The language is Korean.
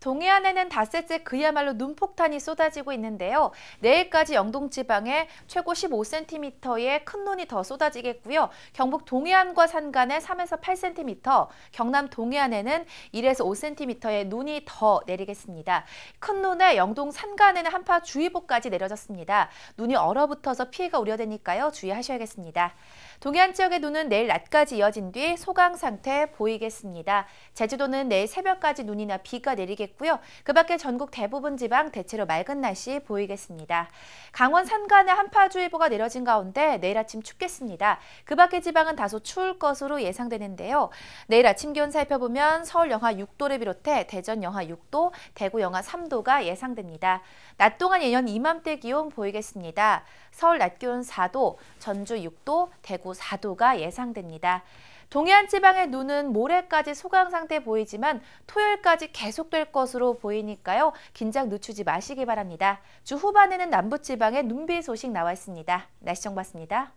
동해안에는 닷새째 그야말로 눈폭탄이 쏟아지고 있는데요. 내일까지 영동지방에 최고 15cm의 큰 눈이 더 쏟아지겠고요. 경북 동해안과 산간에 3에서 8cm, 경남 동해안에는 1에서 5cm의 눈이 더 내리겠습니다. 큰 눈에 영동 산간에는 한파주의보까지 내려졌습니다. 눈이 얼어붙어서 피해가 우려되니까요. 주의하셔야겠습니다. 동해안 지역의 눈은 내일 낮까지 이어진 뒤 소강 상태 보이겠습니다. 제주도는 내일 새벽까지 눈이나 비가 내리겠고 되겠고요. 그 밖에 전국 대부분 지방 대체로 맑은 날씨 보이겠습니다. 강원 산간에 한파주의보가 내려진 가운데 내일 아침 춥겠습니다. 그밖에 지방은 다소 추울 것으로 예상되는데요. 내일 아침 기온 살펴보면 서울 영하 6도를 비롯해 대전 영하 6도, 대구 영하 3도가 예상됩니다. 낮 동안 예년 이맘때 기온 보이겠습니다. 서울 낮 기온 4도, 전주 6도, 대구 4도가 예상됩니다. 동해안 지방의 눈은 모레까지 소강 상태 보이지만 토요일까지 계속될 것으로 보이니까요. 긴장 늦추지 마시기 바랍니다. 주 후반에는 남부 지방에 눈비 소식 나와 있습니다. 날씨 정보였습니다.